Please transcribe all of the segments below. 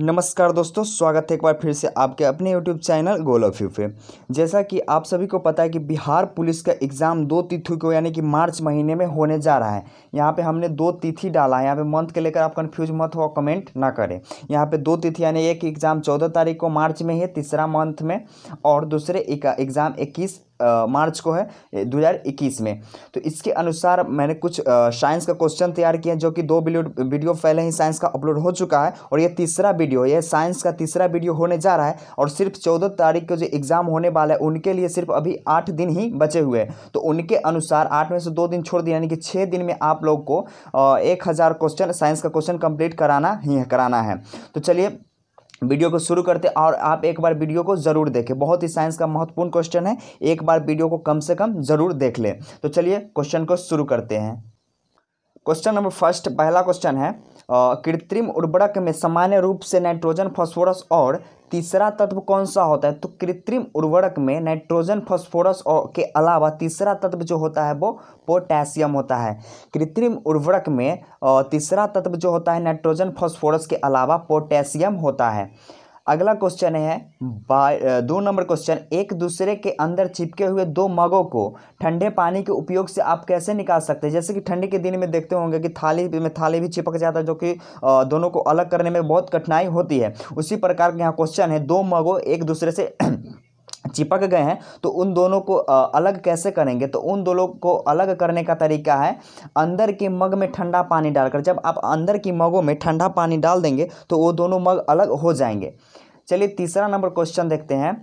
नमस्कार दोस्तों स्वागत है एक बार फिर से आपके अपने यूट्यूब चैनल गोल यू पे जैसा कि आप सभी को पता है कि बिहार पुलिस का एग्ज़ाम दो तिथि को यानी कि मार्च महीने में होने जा रहा है यहाँ पे हमने दो तिथि डाला है यहाँ पे मंथ के लेकर आप कंफ्यूज मत हो कमेंट ना करें यहाँ पे दो तिथि यानी एक एग्ज़ाम चौदह तारीख को मार्च में ही है तीसरा मंथ में और दूसरे एग्ज़ाम इक्कीस मार्च को है 2021 में तो इसके अनुसार मैंने कुछ साइंस का क्वेश्चन तैयार किया जो कि दो वीडियो पहले ही साइंस का अपलोड हो चुका है और यह तीसरा वीडियो यह साइंस का तीसरा वीडियो होने जा रहा है और सिर्फ चौदह तारीख को जो एग्ज़ाम होने वाला है उनके लिए सिर्फ अभी आठ दिन ही बचे हुए हैं तो उनके अनुसार आठ में से दो दिन छोड़ दिए यानी कि छः दिन में आप लोग को एक हज़ार क्वेश्चन साइंस का क्वेश्चन कंप्लीट कराना ही कराना है तो चलिए वीडियो को शुरू करते और आप एक बार वीडियो को ज़रूर देखें बहुत ही साइंस का महत्वपूर्ण क्वेश्चन है एक बार वीडियो को कम से कम ज़रूर देख लें तो चलिए क्वेश्चन को शुरू करते हैं क्वेश्चन नंबर फर्स्ट पहला क्वेश्चन है कृत्रिम उर्वरक में सामान्य रूप से नाइट्रोजन फास्फोरस और तीसरा तत्व कौन सा होता है तो कृत्रिम उर्वरक में नाइट्रोजन फॉस्फोरस के अलावा तीसरा तत्व जो होता है वो पोटेशियम होता है कृत्रिम उर्वरक में तीसरा तत्व जो होता है नाइट्रोजन फॉस्फोरस के अलावा पोटेशियम होता है अगला क्वेश्चन है हम्म। दो नंबर क्वेश्चन एक दूसरे के अंदर चिपके हुए दो मगों को ठंडे पानी के उपयोग से आप कैसे निकाल सकते हैं जैसे कि ठंडे के दिन में देखते होंगे कि थाली में थाली भी चिपक जाता है जो कि दोनों को अलग करने में बहुत कठिनाई होती है उसी प्रकार के यहाँ क्वेश्चन है दो मगों एक दूसरे से चिपक गए हैं तो उन दोनों को अलग कैसे करेंगे तो उन दोनों को अलग करने का तरीका है अंदर के मग में ठंडा पानी डालकर जब आप अंदर की मगों में ठंडा पानी डाल देंगे तो वो दोनों मग अलग हो जाएंगे चलिए तीसरा नंबर क्वेश्चन देखते हैं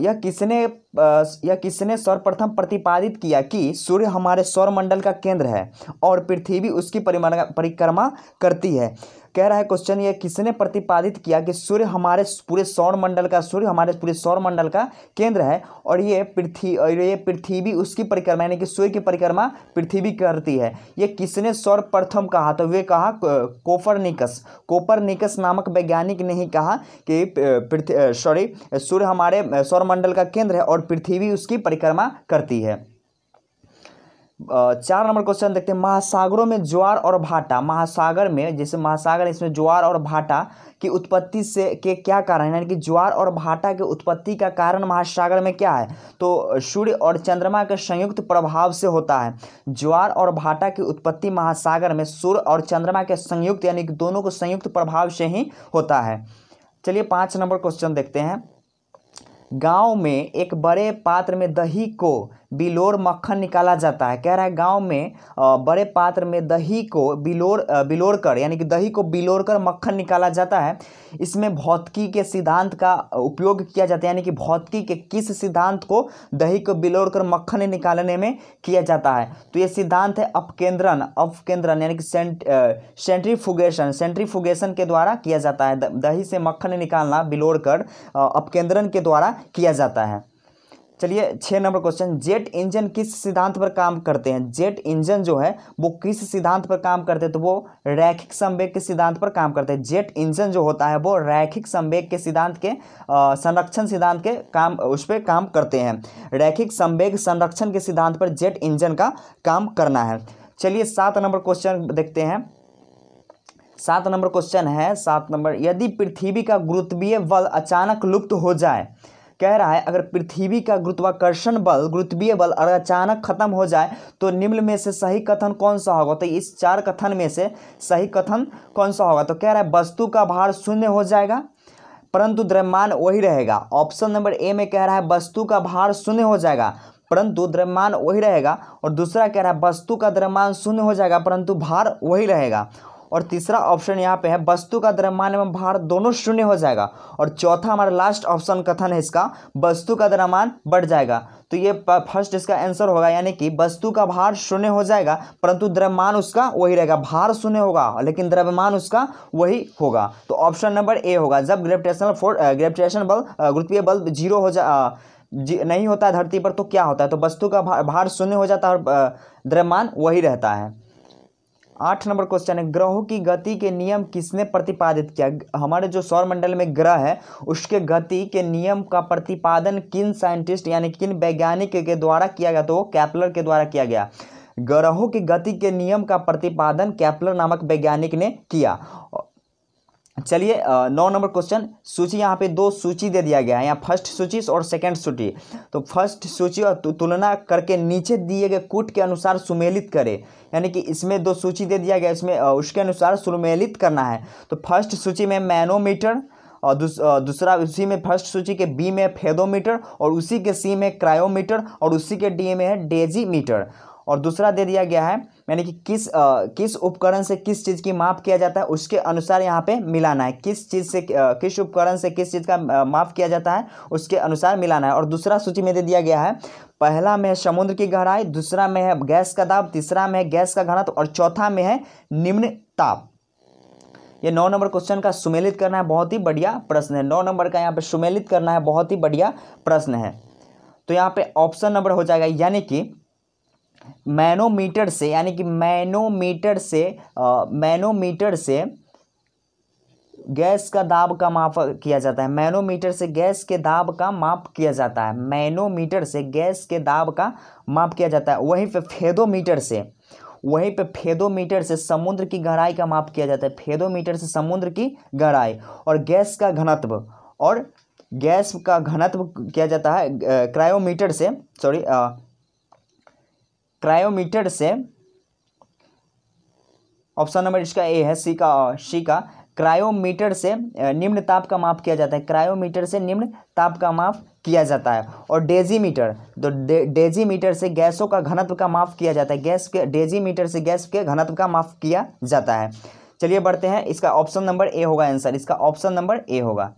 यह किसने यह किसने सर्वप्रथम प्रतिपादित किया कि सूर्य हमारे सौरमंडल का केंद्र है और पृथ्वी उसकी परिक्रमा करती है कह रहा है क्वेश्चन ये किसने प्रतिपादित किया कि सूर्य हमारे पूरे सौर मंडल का सूर्य हमारे पूरे सौर मंडल का केंद्र है और ये पृथ्वी और ये पृथ्वी उसकी परिक्रमा यानी कि सूर्य की परिक्रमा पृथ्वी करती है ये किसने सौर प्रथम कहा तो वे कहा कोपरनिकस कोपरनिकस नामक वैज्ञानिक ने ही कहा कि सॉरी सूर्य हमारे सौर मंडल का केंद्र है और पृथ्वी उसकी परिक्रमा करती है चार नंबर क्वेश्चन देखते हैं महासागरों में ज्वार और भाटा महासागर में जैसे महासागर इसमें ज्वार और भाटा की उत्पत्ति से के क्या कारण है यानी कि ज्वार और भाटा के उत्पत्ति का कारण महासागर में क्या है तो सूर्य और चंद्रमा के संयुक्त प्रभाव से होता है ज्वार और भाटा की उत्पत्ति महासागर में सूर्य और चंद्रमा के संयुक्त यानी कि दोनों को संयुक्त प्रभाव से ही होता है चलिए पाँच नंबर क्वेश्चन देखते हैं गांव में एक बड़े पात्र में दही को बिलोर मक्खन निकाला जाता है कह रहा है गांव में बड़े पात्र में दही को बिलोर बिलोर कर यानी कि दही को बिलोर कर मक्खन निकाला जाता है इसमें भौतिकी के सिद्धांत का उपयोग किया जाता है यानी कि भौतिकी के किस सिद्धांत को दही को बिलोर कर मक्खन निकालने में किया जाता है तो ये सिद्धांत है अपकेंद्रन अपकेंद्रन यानी कि सेंट, सेंट्रीफुगेशन सेंट्रीफुगेशन के द्वारा किया जाता है दही से मक्खन निकालना बिलोर कर अपकेंद्रन के द्वारा किया जाता है चलिए छः नंबर क्वेश्चन जेट इंजन किस सिद्धांत पर काम करते हैं जेट इंजन जो है वो किस सिद्धांत पर काम करते हैं तो वो रैखिक संवेग के सिद्धांत पर काम करते हैं जेट इंजन जो होता है वो रैखिक संवेग के सिद्धांत के संरक्षण सिद्धांत के काम उस पर काम करते हैं रैखिक संवेग संरक्षण के सिद्धांत पर जेट इंजन का काम करना है चलिए सात नंबर क्वेश्चन देखते हैं सात नंबर क्वेश्चन है सात नंबर यदि पृथ्वी का गुरुत्वीय बल अचानक लुप्त हो जाए कह रहा है अगर पृथ्वी का गुरुत्वाकर्षण बल गुरुत्वीय बल अगर अचानक खत्म हो जाए तो निम्न में से सही कथन कौन सा होगा तो इस चार कथन में से सही कथन कौन सा होगा तो कह रहा है वस्तु का भार शून्य हो जाएगा परंतु द्रव्यमान वही रहेगा ऑप्शन नंबर ए में कह रहा है वस्तु का भार शून्य हो जाएगा परंतु द्रव्यमान वही रहेगा और दूसरा कह रहा है वस्तु का द्रव्यमान शून्य हो जाएगा परंतु भार वही रहेगा और तीसरा ऑप्शन यहाँ पे है वस्तु का द्रव्यमान एवं भार दोनों शून्य हो जाएगा और चौथा हमारा लास्ट ऑप्शन कथन है इसका वस्तु का द्रव्यमान बढ़ जाएगा तो ये फर्स्ट इसका आंसर होगा यानी कि वस्तु का भार शून्य हो जाएगा परंतु द्रव्यमान उसका वही रहेगा भार शून्य होगा लेकिन द्रव्यमान उसका वही होगा तो ऑप्शन नंबर ए होगा जब ग्रेविटेशनल फोर्स ग्रेविटेशन बल गुरुत्वीय बल जीरो हो जा जी नहीं होता है धरती पर तो क्या होता है तो वस्तु का भार शून्य हो जाता है और द्रव्यमान वही रहता है आठ नंबर क्वेश्चन है ग्रहों की गति के नियम किसने प्रतिपादित किया हमारे जो सौरमंडल में ग्रह है उसके गति के नियम का प्रतिपादन किन साइंटिस्ट यानी किन वैज्ञानिक के द्वारा किया गया तो वो कैपलर के द्वारा किया गया ग्रहों की गति के नियम का प्रतिपादन कैपलर नामक वैज्ञानिक ने किया चलिए नौ नंबर क्वेश्चन सूची यहाँ पे दो सूची दे दिया गया है यहाँ फर्स्ट सूची और सेकंड सूची तो फर्स्ट सूची और तुलना करके नीचे दिए गए कूट के अनुसार सुमेलित करें यानी कि इसमें दो सूची दे दिया गया इसमें उसके अनुसार सुमेलित करना है तो फर्स्ट सूची में मैनोमीटर और दूसरा दूसरा उसी में फर्स्ट सूची के बी में फेदोमीटर और उसी के सी में क्रायोमीटर और उसी के डी में है डेजी और दूसरा दे दिया गया है यानी कि किस आ, किस उपकरण से किस चीज़ की माप किया जाता है उसके अनुसार यहाँ पे मिलाना है किस चीज़ से आ, किस उपकरण से किस चीज़ का माप किया जाता है उसके अनुसार मिलाना है और दूसरा सूची में दे दिया गया है पहला में है समुद्र की गहराई दूसरा में है गैस का दाब तीसरा में है गैस का घनत्व और चौथा में है निम्न ताप ये नौ नंबर क्वेश्चन का सुमेलित करना है बहुत ही बढ़िया प्रश्न है नौ नंबर का यहाँ पे सुमेलित करना है बहुत ही बढ़िया प्रश्न है तो यहाँ पे ऑप्शन नंबर हो जाएगा यानी कि मैनोमीटर से यानी कि मैनोमीटर से मैनोमीटर से गैस का दाब का माप किया जाता है मैनोमीटर से गैस के दाब का माप किया जाता है मैनोमीटर से गैस के दाब का माप किया जाता है वहीं पे फेदोमीटर से वहीं पे फेदोमीटर से समुद्र की गहराई का माप किया जाता है फेदोमीटर से समुद्र की गहराई और गैस का घनत्व और गैस का घनत्व किया जाता है क्रायोमीटर से सॉरी क्रायोमीटर से ऑप्शन नंबर इसका ए है सी का सी का क्रायोमीटर से निम्न ताप का माप किया जाता है क्रायोमीटर से निम्न ताप का माप किया जाता है और डेजीमीटर तो डेजीमीटर से गैसों का घनत्व का माप किया जाता है गैस के डेजीमीटर से गैस के घनत्व का माप किया जाता है चलिए बढ़ते हैं इसका ऑप्शन नंबर ए होगा आंसर इसका ऑप्शन नंबर ए होगा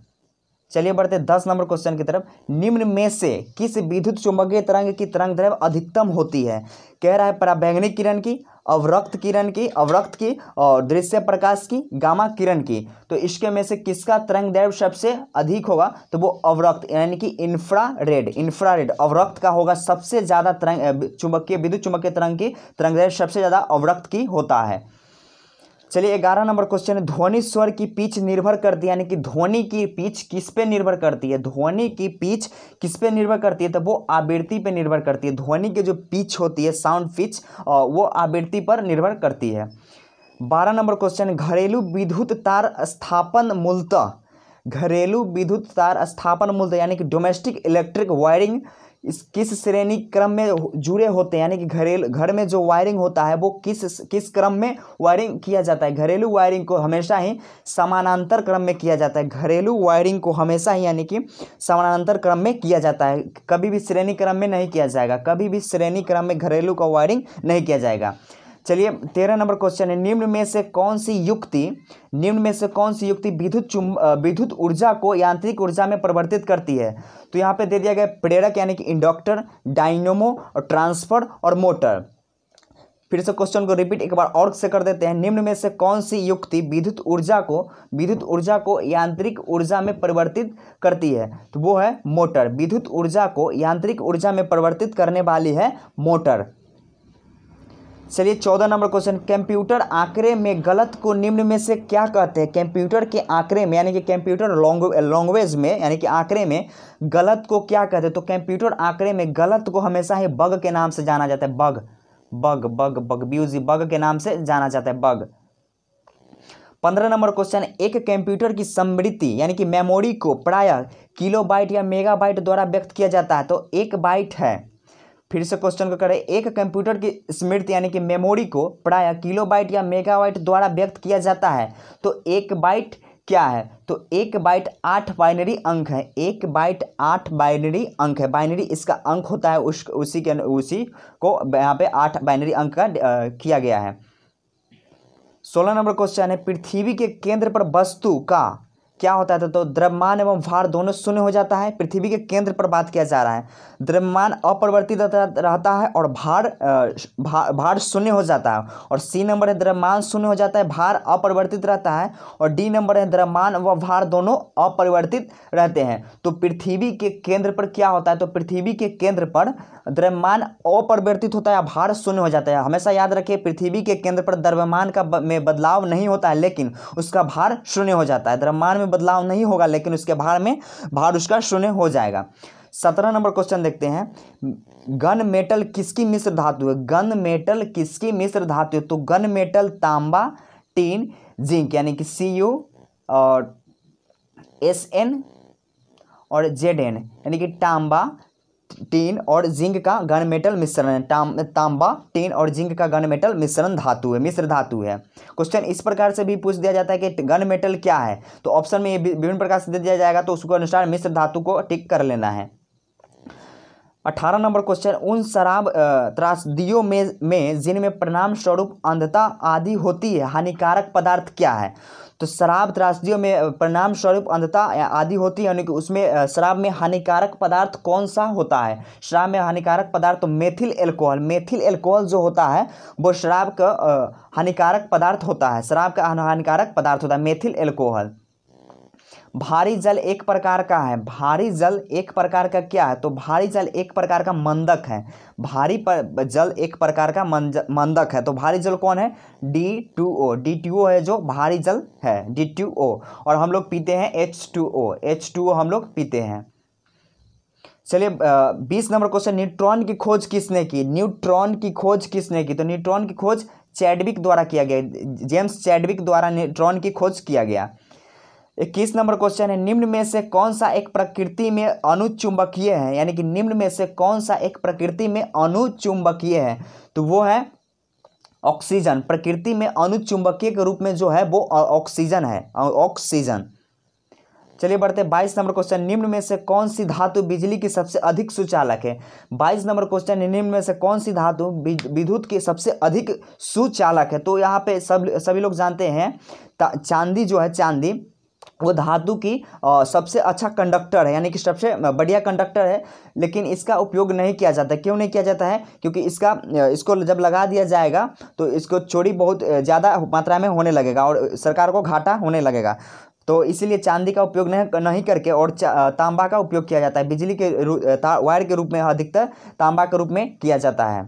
चलिए बढ़ते दस नंबर क्वेश्चन की तरफ निम्न में से किस विद्युत चुंबकीय तरंग की तरंग द्रव अधिकतम होती है कह रहा है पराबैंगनी किरण की अवरक्त किरण की अवरक्त की और दृश्य प्रकाश की गामा किरण की तो इसके में से किसका तरंग द्रव सबसे अधिक होगा तो वो अवरक्त यानी कि इंफ्रा रेड इंफ्रा रेड अवरक्त का होगा सबसे ज़्यादा तरंग चुंबकीय विद्युत चुंबकीय तरंग की तरंग द्रव सबसे ज़्यादा अवरक्त की होता है चलिए ग्यारह नंबर क्वेश्चन है ध्वनि स्वर की पिच निर्भर करती है यानी कि ध्वनि की पिच किस पे निर्भर करती है ध्वनि की पिच किस पे निर्भर करती है तो वो आवृत्ति पे निर्भर करती है ध्वनि की जो पिच होती है साउंड पिच वो आवृत्ति पर निर्भर करती है बारह नंबर क्वेश्चन घरेलू विद्युत तार स्थापन मूलतः घरेलू विद्युत तार स्थापन मूलतः यानी कि डोमेस्टिक इलेक्ट्रिक वायरिंग इस किस श्रेणी क्रम में जुड़े होते हैं यानी कि घरेलू घर में जो वायरिंग होता है वो किस किस क्रम में वायरिंग किया जाता है घरेलू वायरिंग को हमेशा ही समानांतर क्रम में किया जाता है घरेलू वायरिंग को हमेशा ही यानी कि समानांतर क्रम में किया जाता है कभी भी श्रेणी क्रम में नहीं किया जाएगा कभी भी श्रेणी क्रम में घरेलू का वायरिंग नहीं किया जाएगा चलिए तेरह नंबर क्वेश्चन है निम्न में से कौन सी युक्ति निम्न में से कौन सी युक्ति विद्युत चुम विद्युत ऊर्जा को यांत्रिक ऊर्जा में परिवर्तित करती है तो यहाँ पे दे दिया गया प्रेरक यानी कि इंडक्टर डायनोमो और ट्रांसफर और मोटर फिर से क्वेश्चन को रिपीट एक बार और से कर देते हैं निम्न में से कौन सी युक्ति विद्युत ऊर्जा को विद्युत ऊर्जा को यांत्रिक ऊर्जा में परिवर्तित करती है तो वो है मोटर विद्युत ऊर्जा को यांत्रिक ऊर्जा में परिवर्तित करने वाली है मोटर चलिए चौदह नंबर क्वेश्चन कंप्यूटर आंकड़े में गलत को निम्न में से क्या कहते हैं कंप्यूटर के आंकड़े में यानी कि कंप्यूटर लैंग्वेज में यानी कि आंकड़े में गलत को क्या कहते हैं तो कंप्यूटर आंकड़े में गलत को हमेशा ही बग के नाम से जाना जाता है बग बग बग बग ब्यूजी बग के नाम से जाना जाता है बग पंद्रह नंबर क्वेश्चन एक कंप्यूटर की समृद्धि यानी कि मेमोरी को प्रायः किलोबाइट या मेगाबाइट द्वारा व्यक्त किया जाता है तो एक बाइट है फिर से क्वेश्चन को करें एक कंप्यूटर की स्मृति यानी कि मेमोरी को प्राय किलोबाइट या मेगाबाइट द्वारा व्यक्त किया जाता है तो एक बाइट क्या है तो एक बाइट आठ बाइनरी अंक है एक बाइट आठ बाइनरी अंक है बाइनरी इसका अंक होता है उस उसी के उसी को यहाँ पे आठ बाइनरी अंक का आ, किया गया है सोलह नंबर क्वेश्चन है पृथ्वी के केंद्र पर वस्तु का क्या होता है तो, तो द्रव्यमान एवं भार दोनों शून्य हो जाता है पृथ्वी के केंद्र पर बात किया जा रहा है द्रव्यमान अपरिवर्तित रहता है और भार भा, भार शून्य हो जाता है और सी नंबर है द्रव्यमान शून्य हो जाता है भार अपरिवर्तित रहता है और डी नंबर है द्रव्यमान व भार दोनों अपरिवर्तित रहते हैं तो पृथ्वी के केंद्र पर क्या होता है तो पृथ्वी के केंद्र पर द्रव्यमान अपरिवर्तित होता है भार शून्य हो जाता है हमेशा याद रखिए पृथ्वी के केंद्र पर द्रव्यमान का में बदलाव नहीं होता है लेकिन उसका भार शून्य हो जाता है द्रव्यमान में में बदलाव नहीं होगा लेकिन उसके भार में भार उसका शून्य हो जाएगा सत्रह नंबर क्वेश्चन देखते हैं गन मेटल किसकी मिश्र धातु है गन मेटल किसकी मिश्र धातु है तो गन मेटल तांबा टीन जिंक यानी कि सी यू और एस एन और जेड एन यानी कि तांबा टीन और जिंक का गन मेटल मिश्रण है ताम, तांबा टीन और जिंक का गन मेटल मिश्रण धातु है मिश्र धातु है क्वेश्चन इस प्रकार से भी पूछ दिया जाता है कि गन मेटल क्या है तो ऑप्शन में विभिन्न प्रकार से दे दिया जाएगा तो उसके अनुसार मिश्र धातु को टिक कर लेना है अठारह नंबर क्वेश्चन उन शराब त्रासदियों में में जिनमें परिणाम स्वरूप अंधता आदि होती है हानिकारक पदार्थ क्या है तो शराब त्रासदियों में परिणाम स्वरूप अंधता आदि होती है यानी कि उसमें शराब में हानिकारक पदार्थ कौन सा होता है शराब में हानिकारक पदार्थ तो मेथिल एल्कोहल मेथिल एल्कोहल जो होता है वो शराब का हानिकारक पदार्थ होता है शराब का हानिकारक पदार्थ होता है मेथिल एल्कोहल भारी जल एक प्रकार का है भारी जल एक प्रकार का क्या है तो भारी जल एक प्रकार का मंदक है भारी पर, जल एक प्रकार का मंदक है तो भारी जल कौन है D two O D two O है जो भारी जल है डी टू ओ और हम लोग पीते हैं H two O H two O हम लोग पीते हैं चलिए बीस नंबर क्वेश्चन न्यूट्रॉन की खोज किसने की न्यूट्रॉन की खोज किसने की तो न्यूट्रॉन की खोज चैडविक द्वारा किया गया जेम्स चैडविक द्वारा न्यूट्रॉन की खोज किया गया इक्कीस नंबर क्वेश्चन है निम्न में से कौन सा एक प्रकृति में अनुचुंबकीय है यानी कि निम्न में से कौन सा एक प्रकृति में अनुचुंबकीय है तो वो है ऑक्सीजन प्रकृति में अनुचुंबकीय के रूप में जो है वो ऑक्सीजन है ऑक्सीजन चलिए बढ़ते बाईस नंबर क्वेश्चन निम्न में से कौन सी धातु बिजली की सबसे अधिक सुचालक है बाईस नंबर क्वेश्चन निम्न में से कौन सी धातु विद्युत की सबसे अधिक सुचालक है तो यहाँ पे सब सभी लोग जानते हैं चांदी जो है चांदी वो धातु की सबसे अच्छा कंडक्टर है यानी कि सबसे बढ़िया कंडक्टर है लेकिन इसका उपयोग नहीं किया जाता क्यों नहीं किया जाता है क्योंकि इसका इसको जब लगा दिया जाएगा तो इसको चोरी बहुत ज़्यादा मात्रा में होने लगेगा और सरकार को घाटा होने लगेगा तो इसीलिए चांदी का उपयोग नहीं करके और तांबा का उपयोग किया जाता है बिजली के वायर के रूप में अधिकतर तांबा के रूप में किया जाता है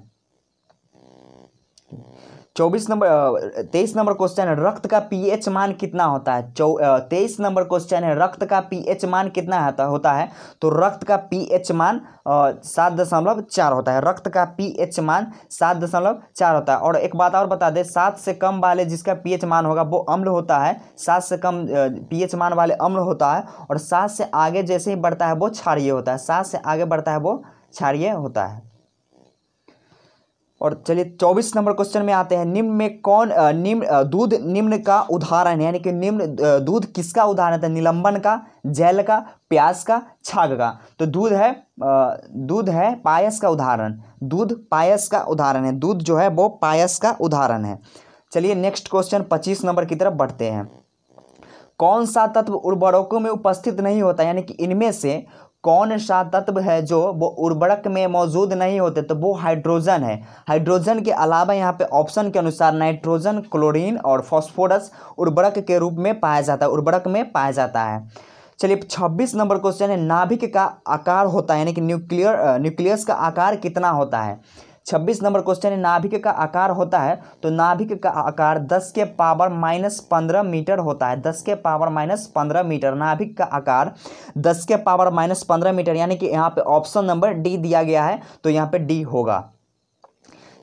चौबीस नंबर तेईस नंबर क्वेश्चन है रक्त का पीएच मान कितना होता है चौ तेईस नंबर क्वेश्चन है रक्त का पीएच मान कितना होता होता है तो रक्त का पीएच मान सात दशमलव चार होता है रक्त का पीएच मान सात दशमलव चार होता है और एक बात और बता दें सात से कम वाले जिसका पीएच मान होगा वो अम्ल होता है सात से कम पी मान वाले अम्ल होता है और सात से आगे जैसे ही बढ़ता है वो क्षारिय होता है सात से आगे बढ़ता है वो क्षारिय होता है और चलिए चौबीस नंबर क्वेश्चन में आते हैं निम्न में कौन निम्न दूध निम्न का उदाहरण यानी कि निम्न दूध किसका उदाहरण है निलंबन का जैल का प्यास का छाग का तो दूध है दूध है पायस का उदाहरण दूध पायस का उदाहरण है दूध जो है वो पायस का उदाहरण है चलिए नेक्स्ट क्वेश्चन पच्चीस नंबर की तरफ बढ़ते हैं कौन सा तत्व उर्वरकों में उपस्थित नहीं होता यानी कि इनमें से कौन सा तत्व है जो वो उर्वरक में मौजूद नहीं होते तो वो हाइड्रोजन है हाइड्रोजन के अलावा यहाँ पे ऑप्शन के अनुसार नाइट्रोजन क्लोरीन और फॉस्फोरस उर्वरक के रूप में पाया जाता है उर्वरक में पाया जाता है चलिए छब्बीस नंबर क्वेश्चन है नाभिक का आकार होता है यानी कि न्यूक्लियर न्यूक्लियस का आकार कितना होता है छब्बीस नंबर क्वेश्चन है नाभिक का आकार होता है तो नाभिक का आकार दस के पावर माइनस पंद्रह मीटर होता है दस के पावर माइनस पंद्रह मीटर नाभिक का आकार दस के पावर माइनस पंद्रह मीटर यानी कि यहाँ पे ऑप्शन नंबर डी दिया गया है तो यहाँ पे डी होगा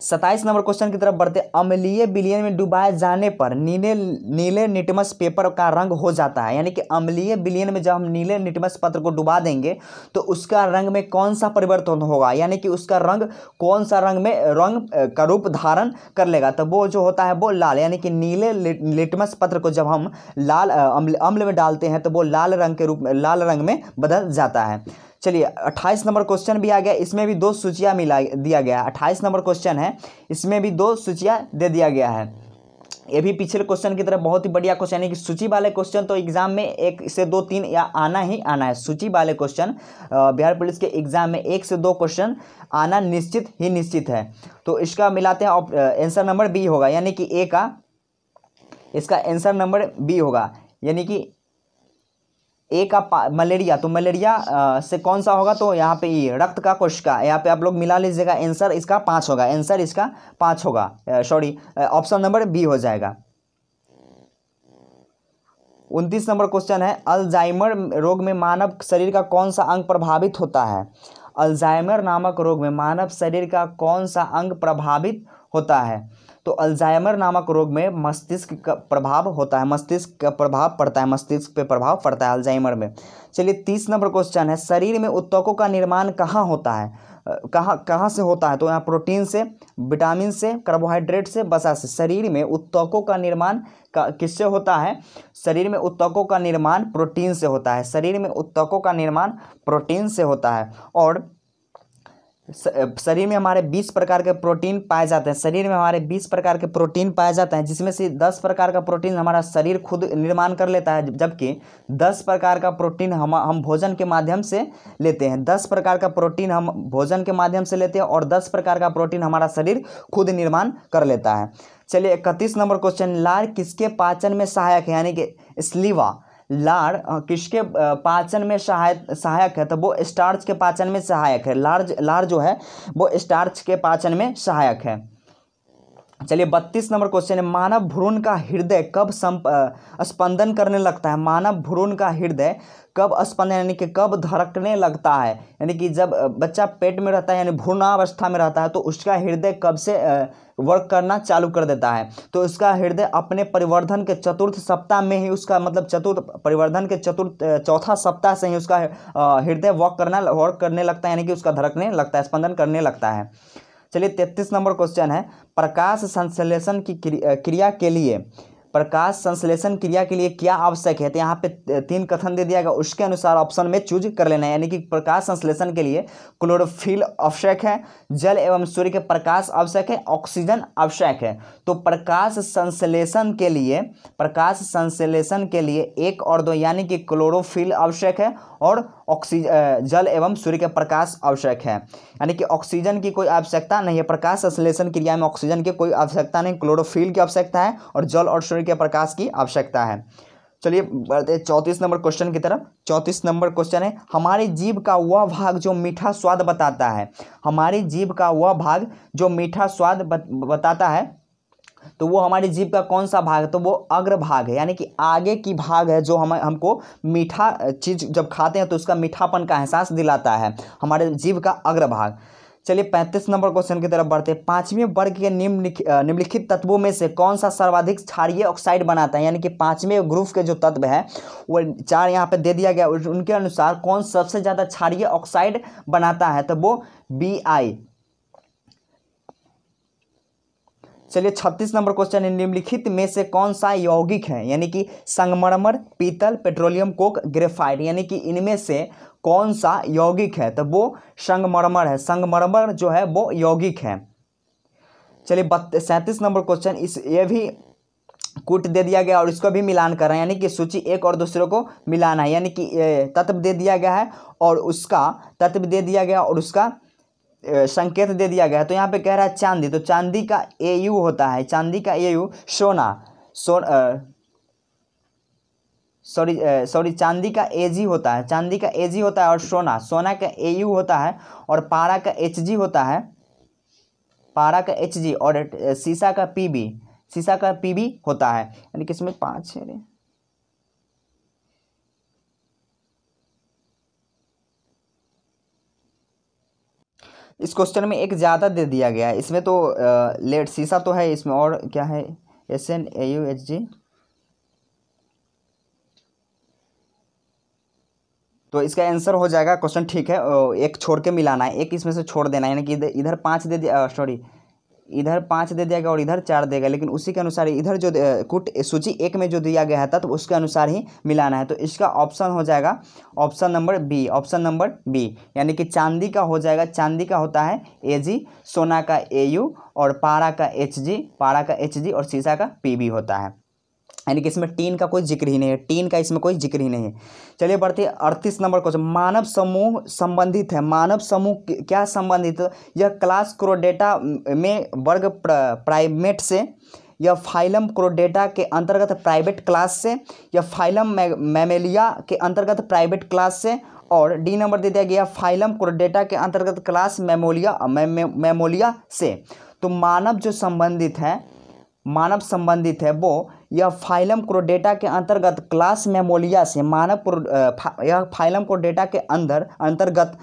सत्ताईस नंबर क्वेश्चन की तरफ बढ़ते अम्लीय विलियन में डुबाए जाने पर नीले नीले निटमस पेपर का रंग हो जाता है यानी कि अम्लीय विलियन में जब हम नीले निटमस पत्र को डुबा देंगे तो उसका रंग में कौन सा परिवर्तन होगा यानी कि उसका रंग कौन सा रंग में रंग का रूप धारण कर लेगा तो वो जो होता है वो लाल यानी कि नीले लिटमस पत्र को जब हम लाल अम्ल अम्ल में डालते हैं तो वो लाल रंग के रूप में लाल रंग में बदल जाता है चलिए अट्ठाईस नंबर क्वेश्चन भी आ गया इसमें भी दो सूचियाँ मिला दिया गया है अट्ठाईस नंबर क्वेश्चन है इसमें भी दो सूचियाँ दे दिया गया है ये भी पिछले क्वेश्चन की तरह बहुत ही बढ़िया क्वेश्चन यानी कि सूची वाले क्वेश्चन तो एग्जाम में एक से दो तीन या आना ही आना है सूची वाले क्वेश्चन बिहार पुलिस के एग्जाम में एक से दो क्वेश्चन आना निश्चित ही निश्चित है तो इसका मिलाते हैं आंसर नंबर बी होगा यानी कि ए का इसका आंसर नंबर बी होगा यानी कि ए का मलेरिया तो मलेरिया से कौन सा होगा तो यहाँ पे ये रक्त का कोशिका यहाँ पे आप लोग मिला लीजिएगा आंसर इसका पाँच होगा आंसर इसका पाँच होगा सॉरी ऑप्शन नंबर बी हो जाएगा उनतीस नंबर क्वेश्चन है अल्जाइमर रोग में मानव शरीर का कौन सा अंग प्रभावित होता है अल्जाइमर नामक रोग में मानव शरीर का कौन सा अंग प्रभावित होता है तो अल्जाइमर नामक रोग में मस्तिष्क का प्रभाव होता है मस्तिष्क का प्रभाव पड़ता है मस्तिष्क पे प्रभाव पड़ता है अल्जाइमर में चलिए तीस नंबर क्वेश्चन है शरीर में उत्तकों का निर्माण कहाँ होता है कहाँ कहाँ से होता है तो यहाँ प्रोटीन से विटामिन से कार्बोहाइड्रेट से बसा से शरीर में उत्तकों का निर्माण किससे होता है शरीर में उत्तकों का निर्माण प्रोटीन से होता है शरीर में उत्तकों का निर्माण प्रोटीन से होता है और शरीर में हमारे बीस प्रकार के प्रोटीन पाए जाते हैं शरीर में हमारे बीस प्रकार के प्रोटीन पाए जाते हैं जिसमें से दस प्रकार का प्रोटीन हमारा शरीर खुद निर्माण कर लेता है जबकि दस प्रकार का प्रोटीन हम हम भोजन के माध्यम से लेते हैं दस प्रकार का प्रोटीन हम भोजन के माध्यम से लेते हैं और दस प्रकार का प्रोटीन हमारा शरीर खुद निर्माण कर लेता है चलिए इकतीस नंबर क्वेश्चन लार किसके पाचन में सहायक है यानी कि स्लीवा लार किसके पाचन में सहायक सहायक है तो वो स्टार्च के पाचन में सहायक है लार्ज लार जो है वो स्टार्च के पाचन में सहायक है चलिए बत्तीस नंबर क्वेश्चन है मानव भ्रूण का हृदय कब स्पंदन करने लगता है मानव भ्रूण का हृदय कब स्पंदन यानी कि कब धड़कने लगता है यानी कि जब बच्चा पेट में रहता है यानी भ्रूणावस्था में रहता है तो उसका हृदय कब से वर्क करना चालू कर देता है तो उसका हृदय अपने परिवर्धन के चतुर्थ सप्ताह में ही उसका मतलब चतुर्थ परिवर्धन के चतुर्थ चौथा सप्ताह से ही उसका हृदय वर्क करना वर्क करने लगता है यानी कि उसका धड़कने लगता है स्पंदन करने लगता है चलिए तैंतीस नंबर क्वेश्चन है प्रकाश संश्लेषण की क्रिया के लिए प्रकाश संश्लेषण क्रिया के लिए क्या आवश्यक है तो यहाँ पे तीन कथन दे दिया गया उसके अनुसार ऑप्शन में चूज कर लेना है यानी कि प्रकाश संश्लेषण के लिए क्लोरोफिल आवश्यक है जल एवं सूर्य के प्रकाश आवश्यक है ऑक्सीजन आवश्यक है तो प्रकाश संश्लेषण के लिए प्रकाश संश्लेषण के लिए एक और दो यानी कि क्लोरोफिल आवश्यक है और ऑक्सीजन जल एवं सूर्य के प्रकाश आवश्यक है यानी कि ऑक्सीजन की कोई आवश्यकता नहीं है प्रकाश संश्लेषण क्रिया में ऑक्सीजन की कोई आवश्यकता नहीं क्लोरोफिल की आवश्यकता है और जल और सूर्य के प्रकाश की आवश्यकता है चलिए बढ़ते हैं चौंतीस नंबर क्वेश्चन की तरफ चौंतीस नंबर क्वेश्चन है हमारे जीव का वह भाग जो मीठा स्वाद बताता है हमारे जीव का वह भाग जो मीठा स्वाद बत, बताता है तो वो हमारी जीभ का कौन सा भाग है तो वो अग्रभाग है यानी कि आगे की भाग है जो हम हमको मीठा चीज़ जब खाते हैं तो उसका मीठापन का एहसास दिलाता है हमारे जीभ का अग्रभाग चलिए पैंतीस नंबर क्वेश्चन की तरफ बढ़ते हैं पाँचवें वर्ग के निम्नलिखित तत्वों में से कौन सा सर्वाधिक क्षारीय ऑक्साइड बनाता है यानी कि पाँचवें ग्रुप के जो तत्व है वो चार यहाँ पे दे दिया गया उनके अनुसार कौन सबसे ज़्यादा क्षारीय ऑक्साइड बनाता है तो वो बी आई चलिए छत्तीस नंबर क्वेश्चन है निम्नलिखित में से कौन सा यौगिक है यानी कि संगमरमर पीतल पेट्रोलियम कोक ग्रेफाइड यानी कि इनमें से कौन सा यौगिक है तो वो संगमरमर है संगमरमर जो है वो यौगिक है चलिए सैंतीस नंबर क्वेश्चन इस ये भी कूट दे दिया गया और इसको भी मिलान कर रहे हैं यानी कि सूची एक और दूसरे को मिलाना है यानी कि तत्व दे दिया गया है और उसका तत्व दे दिया गया और उसका संकेत दे दिया गया है तो यहाँ पे कह रहा है चांदी तो चांदी का ए यू होता है चांदी का ए यू सोना सो सॉरी सॉरी चांदी का जी होता है चांदी का जी होता है और सोना सोना का ए यू होता है और पारा का एच जी होता है पारा का एच जी और शीशा का पी बी शीशा का पी बी होता है यानी कि इसमें पाँच छः इस क्वेश्चन में एक ज़्यादा दे दिया गया है इसमें तो लेट शीशा तो है इसमें और क्या है S N A U H G तो इसका आंसर हो जाएगा क्वेश्चन ठीक है एक छोड़ के मिलाना है एक इसमें से छोड़ देना है यानी कि इधर पाँच दे दिया सॉरी इधर पाँच दे दिया गया और इधर चार देगा लेकिन उसी के अनुसार इधर जो कुट सूची एक में जो दिया गया था तो उसके अनुसार ही मिलाना है तो इसका ऑप्शन हो जाएगा option number B option number B यानी कि चांदी का हो जाएगा चांदी का होता है ए जी सोना का ए यू और पारा का एच जी पारा का एच जी और शीशा का पी बी होता है यानी कि इसमें टीन का कोई जिक्र ही नहीं है टीन का इसमें कोई जिक्र ही नहीं है चलिए बढ़ते अड़तीस नंबर क्वेश्चन मानव समूह संबंधित है मानव समूह क्या संबंधित यह क्लास क्रोडेटा में वर्ग प्राइमेट से यह फाइलम क्रोडेटा के अंतर्गत प्राइवेट क्लास से यह फाइलम मैमेलिया के अंतर्गत प्राइवेट क्लास से और डी नंबर दे दिया गया फाइलम क्रोडेटा के अंतर्गत क्लास मेमोलिया मेमोलिया से तो मानव जो संबंधित है मानव संबंधित है वो यह फाइलम क्रोडेटा के अंतर्गत क्लास मेमोलिया से मानव फा, यह फाइलम क्रोडेटा के अंदर अंतर्गत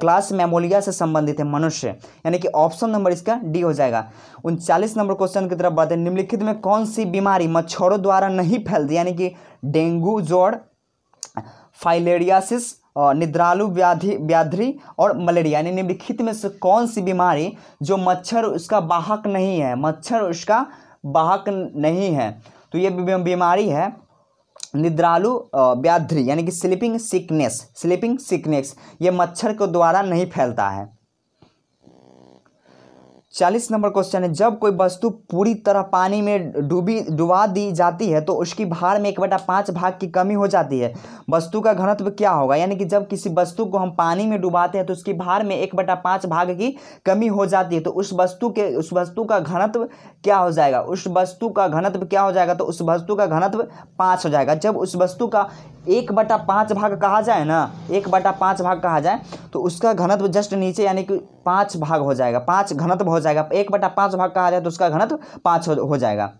क्लास मेमोलिया से संबंधित है मनुष्य यानी कि ऑप्शन नंबर इसका डी हो जाएगा उनचालीस नंबर क्वेश्चन की तरफ बढ़ते निम्नलिखित में कौन सी बीमारी मच्छरों द्वारा नहीं फैलती यानी कि डेंगू जोड़ फाइलेरियासिस और निद्रालु व्याधि व्याधि और मलेरिया यानी निम्नलिखित में से कौन सी बीमारी जो मच्छर उसका बाहक नहीं है मच्छर उसका वाहक नहीं है तो ये बीमारी है निद्रालु व्याध्री यानी कि स्लीपिंग सिकनेस स्लीपिंग सिकनेस ये मच्छर के द्वारा नहीं फैलता है चालीस नंबर क्वेश्चन है जब कोई वस्तु पूरी तरह पानी में डूबी डुबा दी जाती है तो उसकी भार में एक बटा पाँच भाग की कमी हो जाती है वस्तु का घनत्व क्या होगा यानी कि जब किसी वस्तु को हम पानी में डुबाते हैं तो उसकी भार में एक बटा पाँच भाग की कमी हो जाती है तो उस वस्तु के उस वस्तु का घनत्व क्या हो जाएगा उस वस्तु का घनत्व क्या हो जाएगा तो उस वस्तु का घनत्व पाँच हो जाएगा जब उस वस्तु का एक बटा पाँच भाग कहा जाए ना एक बटा पाँच भाग कहा जाए तो उसका घनत्व जस्ट नीचे यानी कि पाँच भाग हो जाएगा पाँच घनत्व हो जाएगा एक बटा पाँच भाग कहा जाए तो उसका घनत्व पाँच हो, हो जाएगा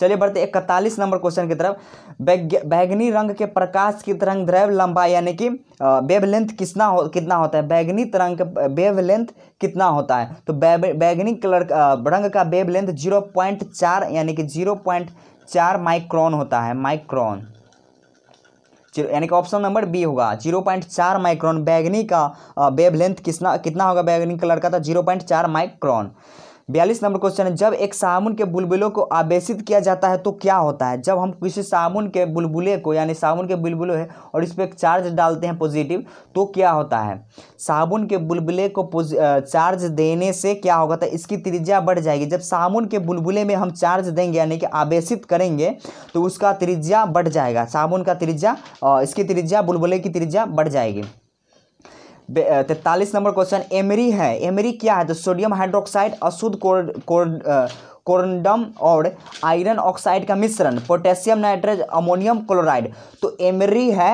चलिए बढ़ते इकतालीस नंबर क्वेश्चन की तरफ बैगनी रंग के प्रकाश की तरंग द्रव लंबा यानी कि वेवलेंथ कितना हो कितना होता है बैगनी तरंग का वेवलेंथ कितना होता है तो बैगनी कलर रंग का वेवलेंथ जीरो पॉइंट चार यानी कि जीरो पॉइंट चार माइक्रॉन होता है माइक्रॉन यानी कि ऑप्शन नंबर बी होगा जीरो पॉइंट चार माइक्रॉन बैगनी का वेब लेंथ कितना कितना होगा बैगनी कलर का था तो जीरो पॉइंट चार माइक्रॉन बयालीस नंबर क्वेश्चन है जब एक सामुन के बुलबुलों को आवेशित किया जाता है तो क्या होता है जब हम किसी साबुन के बुलबुले को यानी साबुन के बुलबुले है और इस पर चार्ज डालते हैं पॉजिटिव तो क्या होता है साबुन के बुलबुले को चार्ज देने से क्या होगा तो इसकी त्रिज्या बढ़ जाएगी जब साबुन के बुलबुले में हम चार्ज देंगे यानी कि आवेशित करेंगे तो उसका त्रिज्या बढ़ जाएगा साबुन का त्रिज्या इसकी त्रिज्या बुलबुले की त्रिज्या बढ़ जाएगी तैतालीस नंबर क्वेश्चन एमरी है एमरी क्या है तो सोडियम हाइड्रोक्साइड अशुद्ध कोर, कोरडम और आयरन ऑक्साइड का मिश्रण पोटेशियम नाइट्रेज अमोनियम क्लोराइड तो एमरी है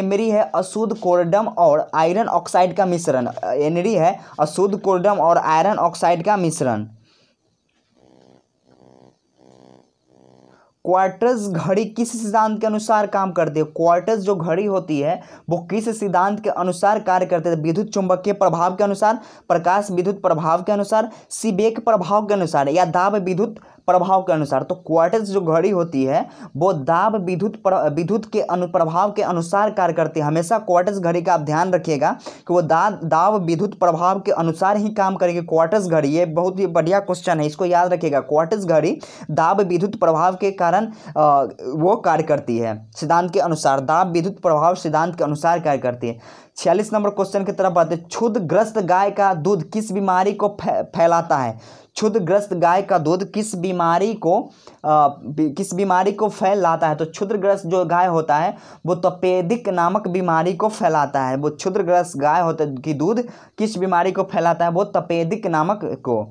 एमरी है अशुद्ध कोरडम और आयरन ऑक्साइड का मिश्रण एनरी है अशुद्ध कोरडम और आयरन ऑक्साइड का मिश्रण क्वार्टर्स घड़ी किस सिद्धांत के अनुसार काम करती है क्वार्टर्स जो घड़ी होती है वो किस सिद्धांत के अनुसार कार्य करते हैं विद्युत चुंबक के प्रभाव के अनुसार प्रकाश विद्युत प्रभाव के अनुसार सिबेक प्रभाव के अनुसार या दाब विद्युत प्रभाव के अनुसार तो क्वार्टज जो घड़ी होती है वो दाब विद्युत विद्युत के अनु प्रभाव के अनुसार कार्य करती है हमेशा क्वार्टज घड़ी का आप ध्यान रखिएगा कि वो दा दाब विद्युत प्रभाव के अनुसार ही काम करेगी क्वार्टज घड़ी ये बहुत ही बढ़िया क्वेश्चन है इसको याद रखिएगा क्वार्टज घड़ी दाब विद्युत प्रभाव के कारण वो कार्य करती है सिद्धांत के अनुसार दाब विद्युत प्रभाव सिद्धांत के अनुसार कार्य करती है छियालीस नंबर क्वेश्चन की तरफ बढ़ते क्षुद्रग्रस्त गाय का दूध किस बीमारी को फैलाता है क्षुद्रग्रस्त गाय का दूध किस बीमारी को आ, किस बीमारी को फैलाता है तो क्षुद्रग्रस्त जो गाय होता है वो तपेदिक नामक बीमारी को फैलाता है वो क्षुद्रग्रस्त गाय होता की दूध किस बीमारी को फैलाता है वो तपेदिक नामक को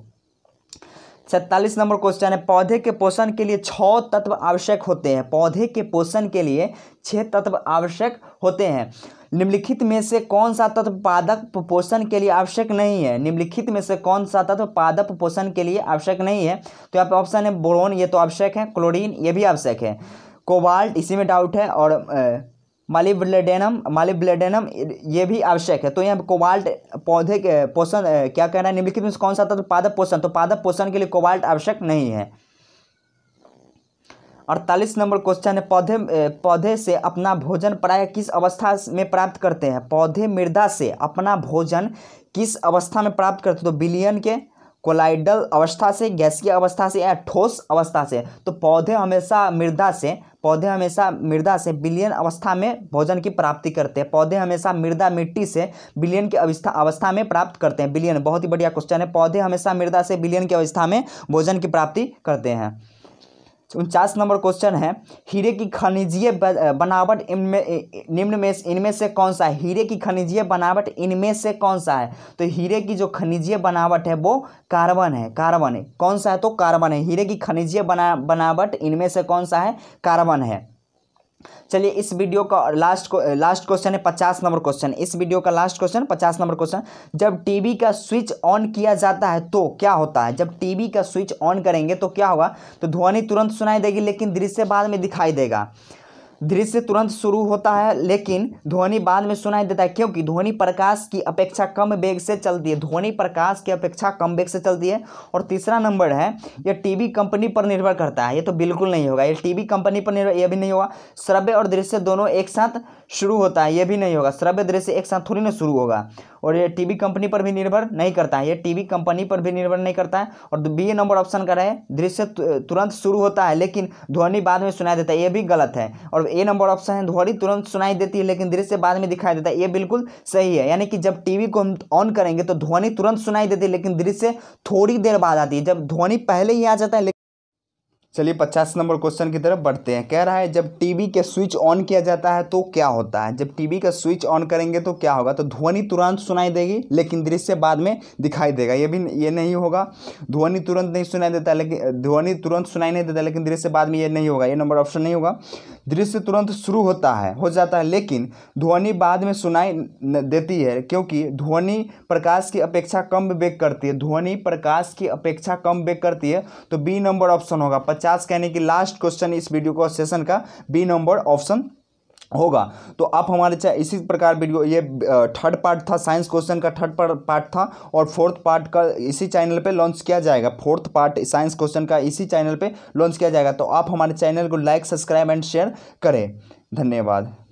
सैतालीस नंबर क्वेश्चन है पौधे के पोषण के लिए छः तत्व आवश्यक होते हैं पौधे के पोषण के लिए छः तत्व आवश्यक होते हैं निम्नलिखित में से कौन सा तत्व पादप पोषण के लिए आवश्यक नहीं है निम्नलिखित में से कौन सा तत्व पादप पोषण के लिए आवश्यक नहीं है तो यहाँ पे ऑप्शन है बोरोन ये तो आवश्यक है क्लोरीन ये भी आवश्यक है कोबाल्ट इसी में डाउट है और मालिब्लेडेनम मालिब्लेडेनम ये भी आवश्यक है तो यहाँ कोबाल्ट पौधे के पोषण क्या कह रहा है निम्नलिखित में से कौन सा तत्व पादप पोषण तो पादप पोषण के लिए कोबाल्ट आवश्यक नहीं है अड़तालीस नंबर क्वेश्चन है पौधे पौधे से अपना भोजन प्राय किस अवस्था में प्राप्त करते हैं पौधे मृदा से अपना भोजन किस अवस्था में प्राप्त करते हैं तो बिलियन के कोलाइडल अवस्था से गैसीय अवस्था से या ठोस अवस्था से तो पौधे हमेशा मृदा से पौधे हमेशा मृदा से बिलियन अवस्था में भोजन की प्राप्ति करते हैं पौधे हमेशा मृदा मिट्टी से बिलियन की अवस्था अवस्था में प्राप्त करते हैं बिलियन बहुत ही बढ़िया क्वेश्चन है पौधे हमेशा मृदा से बिलियन की अवस्था में भोजन की प्राप्ति करते हैं उनचास नंबर क्वेश्चन है हीरे की खनिजीय बनावट इनमें निम्न में इनमें से कौन सा है हीरे की खनिजीय बनावट इनमें से कौन सा है तो हीरे की जो खनिजीय बनावट है वो कार्बन है कार्बन है कौन सा है तो कार्बन है हीरे की खनिजीय बना बनावट इनमें से कौन सा है कार्बन है चलिए इस वीडियो का लास्ट को लास्ट क्वेश्चन है पचास नंबर क्वेश्चन इस वीडियो का लास्ट क्वेश्चन पचास नंबर क्वेश्चन जब टीवी का स्विच ऑन किया जाता है तो क्या होता है जब टीवी का स्विच ऑन करेंगे तो क्या होगा तो ध्वनि तुरंत सुनाई देगी लेकिन दृश्य बाद में दिखाई देगा दृश्य तुरंत शुरू होता है लेकिन ध्वनि बाद में सुनाई देता है क्योंकि ध्वनि प्रकाश की अपेक्षा कम वेग से चलती है ध्वनि प्रकाश की अपेक्षा कम वेग से चलती है और तीसरा नंबर है यह टीवी कंपनी पर निर्भर करता है ये तो बिल्कुल नहीं होगा ये टीवी कंपनी पर निर्भर यह भी नहीं होगा श्रव्य और दृश्य दोनों एक साथ शुरू होता है ये भी नहीं होगा श्रव्य दृश्य एक साथ थोड़ी ना शुरू होगा और ये टीवी कंपनी पर भी निर्भर नहीं करता है ये टीवी कंपनी पर भी निर्भर नहीं करता है और बी नंबर ऑप्शन का रहे दृश्य तुरंत शुरू होता है लेकिन ध्वनि बाद में सुनाई देता है ये भी गलत है और ए नंबर ऑप्शन है ध्वनि तुरंत सुनाई देती है लेकिन दृश्य बाद में दिखाई देता है ये बिल्कुल सही है यानी कि जब टीवी को हम ऑन करेंगे तो ध्वनि तुरंत सुनाई देती है लेकिन दृश्य थोड़ी देर बाद आती है जब ध्वनि पहले ही आ जाता है चलिए पचास नंबर क्वेश्चन की तरफ बढ़ते हैं कह रहा है जब टीवी के स्विच ऑन किया जाता है तो क्या होता है जब टीवी का स्विच ऑन करेंगे तो क्या होगा तो ध्वनि तुरंत सुनाई देगी लेकिन दृश्य बाद में दिखाई देगा ये भी ये नहीं होगा ध्वनि तुरंत नहीं सुनाई देता लेकिन ध्वनि तुरंत सुनाई नहीं देता लेकिन दृश्य बाद में ये नहीं होगा ये नंबर ऑप्शन नहीं होगा दृश्य तुरंत शुरू होता है हो जाता है लेकिन ध्वनि बाद में सुनाई देती है क्योंकि ध्वनि प्रकाश की अपेक्षा कम वेग करती है ध्वनि प्रकाश की अपेक्षा कम वेग करती है तो बी नंबर ऑप्शन होगा पचास कहने की लास्ट क्वेश्चन इस वीडियो को सेशन का बी नंबर ऑप्शन होगा तो आप हमारे चाहे इसी प्रकार वीडियो ये थर्ड पार्ट था साइंस क्वेश्चन का थर्ड पार्ट था और फोर्थ पार्ट का इसी चैनल पे लॉन्च किया जाएगा फोर्थ पार्ट साइंस क्वेश्चन का इसी चैनल पे लॉन्च किया जाएगा तो आप हमारे चैनल को लाइक सब्सक्राइब एंड शेयर करें धन्यवाद